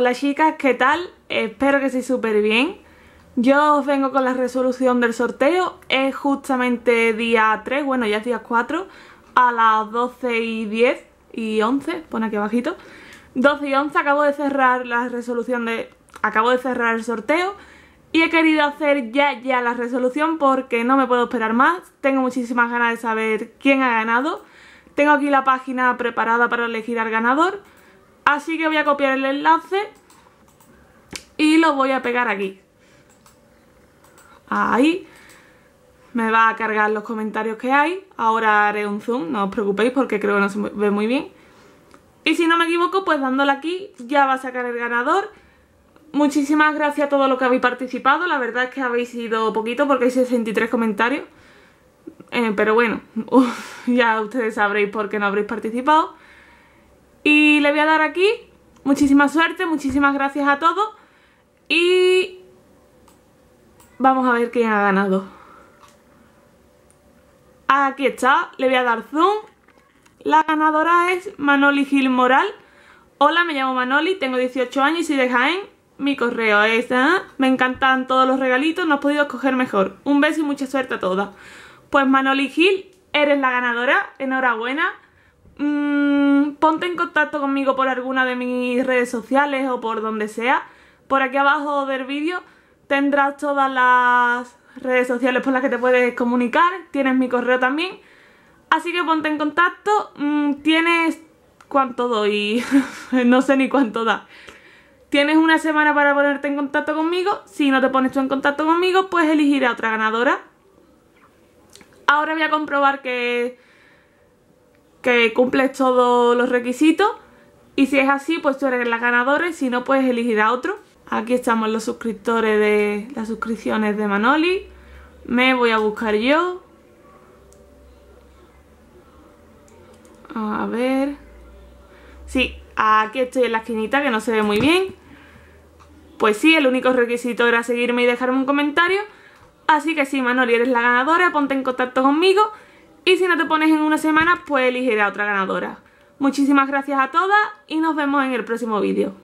Hola chicas, ¿qué tal? Espero que estéis súper bien. Yo os vengo con la resolución del sorteo. Es justamente día 3, bueno ya es día 4, a las 12 y 10 y 11, pone aquí abajito. 12 y 11 acabo de cerrar la resolución de... acabo de cerrar el sorteo. Y he querido hacer ya ya la resolución porque no me puedo esperar más. Tengo muchísimas ganas de saber quién ha ganado. Tengo aquí la página preparada para elegir al ganador. Así que voy a copiar el enlace y lo voy a pegar aquí. Ahí. Me va a cargar los comentarios que hay. Ahora haré un zoom, no os preocupéis porque creo que no se ve muy bien. Y si no me equivoco, pues dándole aquí ya va a sacar el ganador. Muchísimas gracias a todos los que habéis participado. La verdad es que habéis ido poquito porque hay 63 comentarios. Eh, pero bueno, ya ustedes sabréis por qué no habréis participado. Y le voy a dar aquí. Muchísima suerte, muchísimas gracias a todos. Y vamos a ver quién ha ganado. Aquí está, le voy a dar zoom. La ganadora es Manoli Gil Moral. Hola, me llamo Manoli, tengo 18 años y soy de Jaén. Mi correo es... ¿eh? Me encantan todos los regalitos, no has podido escoger mejor. Un beso y mucha suerte a todas. Pues Manoli Gil, eres la ganadora. Enhorabuena. Mm, ponte en contacto conmigo por alguna de mis redes sociales o por donde sea. Por aquí abajo del vídeo tendrás todas las redes sociales por las que te puedes comunicar, tienes mi correo también. Así que ponte en contacto, mm, tienes... ¿Cuánto doy? no sé ni cuánto da. Tienes una semana para ponerte en contacto conmigo. Si no te pones tú en contacto conmigo, pues elegir a otra ganadora. Ahora voy a comprobar que que cumples todos los requisitos y si es así pues tú eres la ganadora y si no puedes elegir a otro. Aquí estamos los suscriptores de las suscripciones de Manoli. Me voy a buscar yo. A ver... Sí, aquí estoy en la esquinita que no se ve muy bien. Pues sí, el único requisito era seguirme y dejarme un comentario. Así que si Manoli, eres la ganadora, ponte en contacto conmigo y si no te pones en una semana, pues elegiré a otra ganadora. Muchísimas gracias a todas y nos vemos en el próximo vídeo.